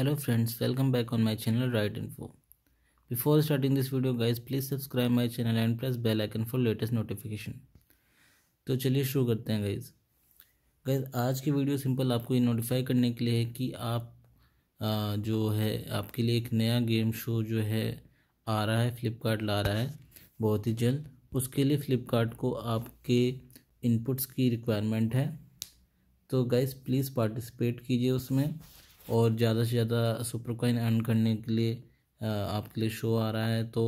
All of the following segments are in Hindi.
hello friends welcome back on my channel right info before starting this video guys please subscribe my channel and press bell icon for latest notification तो चलिए शुरू करते हैं गाइज गाइज आज की वीडियो सिंपल आपको ये नोटिफाई करने के लिए है कि आप आ, जो है आपके लिए एक नया गेम शो जो है आ रहा है फ्लिपकार्ट ला रहा है बहुत ही जल्द उसके लिए फ्लिपकार्ट को आपके इनपुट्स की रिक्वायरमेंट है तो गाइज़ प्लीज़ पार्टिसिपेट कीजिए उसमें और ज़्यादा से ज़्यादा सुपर कॉइन अर्न करने के लिए आपके लिए शो आ रहा है तो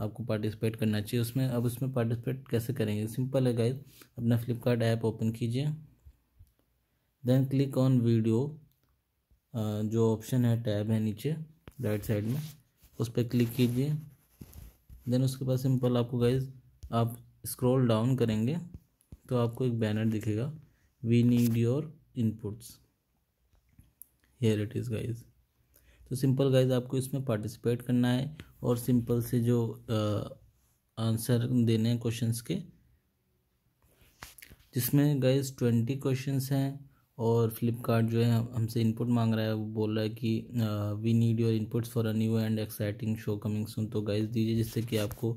आपको पार्टिसिपेट करना चाहिए उसमें अब उसमें पार्टिसिपेट कैसे करेंगे सिंपल है गाइज अपना फ्लिपकार्ट ऐप ओपन कीजिए देन क्लिक ऑन वीडियो जो ऑप्शन है टैब है नीचे राइट साइड में उस पर क्लिक कीजिए देन उसके बाद सिंपल आपको गाइज आप स्क्रॉल डाउन करेंगे तो आपको एक बैनर दिखेगा we need your inputs here it is guys तो सिंपल गाइज आपको इसमें पार्टिसिपेट करना है और सिंपल से जो आंसर देने हैं क्वेश्चन के जिसमें गाइज ट्वेंटी क्वेश्चन हैं और फ्लिपकार्ट जो है हमसे इनपुट मांग रहा है वो बोल रहा है कि we need your inputs for a new and exciting show coming soon तो गाइज दीजिए जिससे कि आपको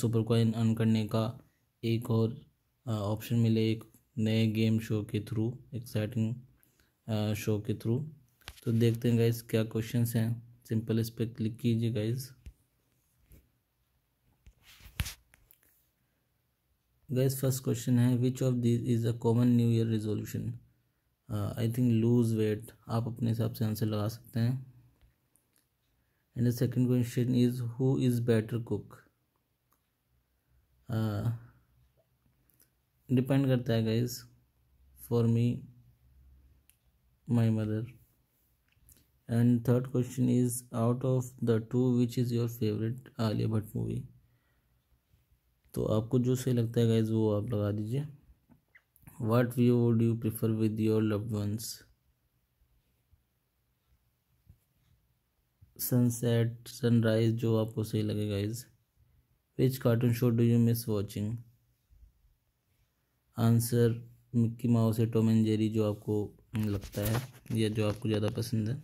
सुपर कॉइन अर्न करने का एक और ऑप्शन मिले एक नए गेम शो के थ्रू एक्साइटिंग शो के थ्रू तो देखते हैं गाइज क्या क्वेश्चंस हैं सिंपल इस पर क्लिक कीजिए गाइज गाइज फर्स्ट क्वेश्चन है which of this is a common new year resolution I think lose weight आप अपने हिसाब से आंसर लगा सकते हैं and the second question is who is better cook depend करता है guys for me my mother and third question is out of the two which is your favorite Alia Bhatt movie तो आपको जो सही लगता है गाइज वो आप लगा दीजिए what view would you prefer with your love ones sunset sunrise जो आपको सही लगे guys which cartoon show do you miss watching answer Mickey Mouse है टॉम एंड जेरी जो आपको लगता है या जो आपको ज़्यादा पसंद है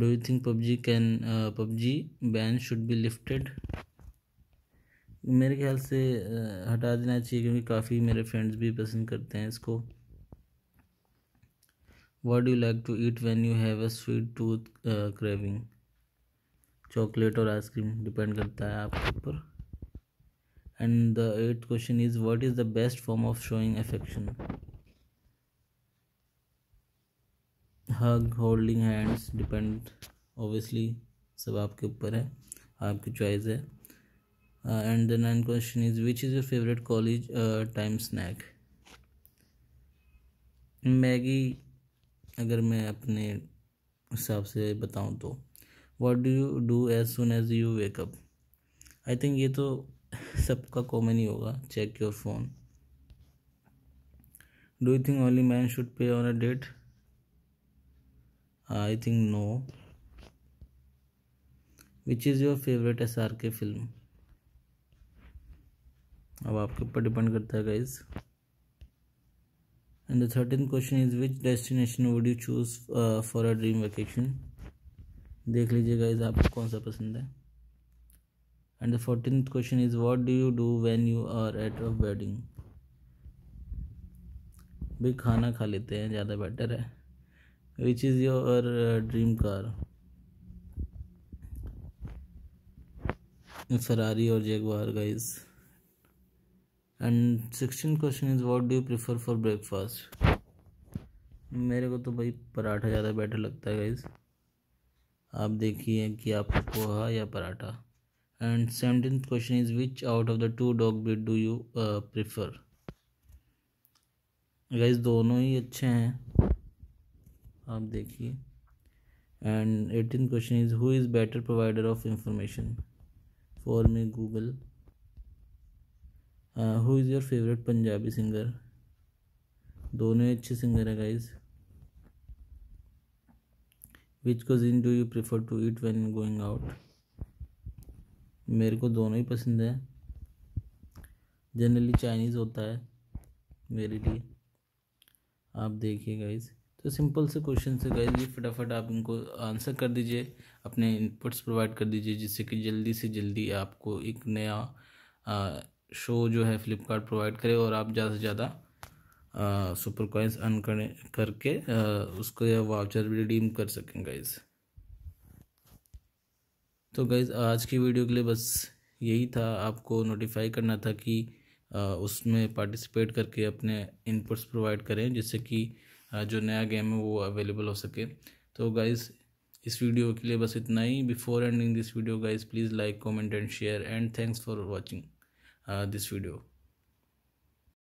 do you think PUBG can PUBG ban should be lifted मेरे ख्याल से uh, हटा देना चाहिए क्योंकि काफ़ी मेरे फ्रेंड्स भी पसंद करते हैं इसको what you like to eat when you have a sweet tooth craving chocolate और आइसक्रीम डिपेंड करता है आपके ऊपर and the eighth question is what is the best form of showing affection hug holding hands depend obviously सब आपके ऊपर है आपकी चॉइस है and the nine question is which is your favourite college time snack Maggi अगर मैं अपने हिसाब से बताऊँ तो what do you do as soon as you wake up I think ये तो सबका कॉमन ही होगा check your phone do you think only man should pay on a date I think no which is your favourite S R K film अब आपके ऊपर डिपेंड करता है guys and the thirteen question is which destination would you choose for a dream vacation देख लीजिए गाइज आपको कौन सा पसंद है and the 14th question is what do you do when you are at a wedding भाई खाना खा लेते हैं ज़्यादा बेटर है which is your dream car Ferrari और Jaguar guys and sixteen question is what do you prefer for breakfast मेरे को तो भाई पराठा ज़्यादा बेटर लगता है गाइस आप देखिए कि आपको पोहा या paratha and 17th question is which out of the two dog breed do you uh, prefer guys दोनों ही अच्छे हैं आप देखिए and eighteen question is who is better provider of information for me Google who is your favourite Punjabi singer दोनों ही अच्छे सिंगर हैं guys which cuisine do you prefer to eat when going out मेरे को दोनों ही पसंद है जनरली चाइनीज़ होता है मेरे लिए आप देखिए गाइज तो सिंपल से क्वेश्चन से गाइज ये फटाफट आप इनको आंसर कर दीजिए अपने इनपुट्स प्रोवाइड कर दीजिए जिससे कि जल्दी से जल्दी आपको एक नया आ, शो जो है फ्लिपकार्ट प्रोवाइड करे और आप ज़्यादा से ज़्यादा सुपर कॉइन्स अर्न करें करके आ, उसको या वाउचर रिडीम कर सकें गाइज़ तो गैज़ आज की वीडियो के लिए बस यही था आपको नोटिफाई करना था कि उसमें पार्टिसिपेट करके अपने इनपुट्स प्रोवाइड करें जिससे कि जो नया गेम है वो अवेलेबल हो सके तो गाइज़ इस वीडियो के लिए बस इतना ही before ending this video guys please like comment and share and thanks for watching this video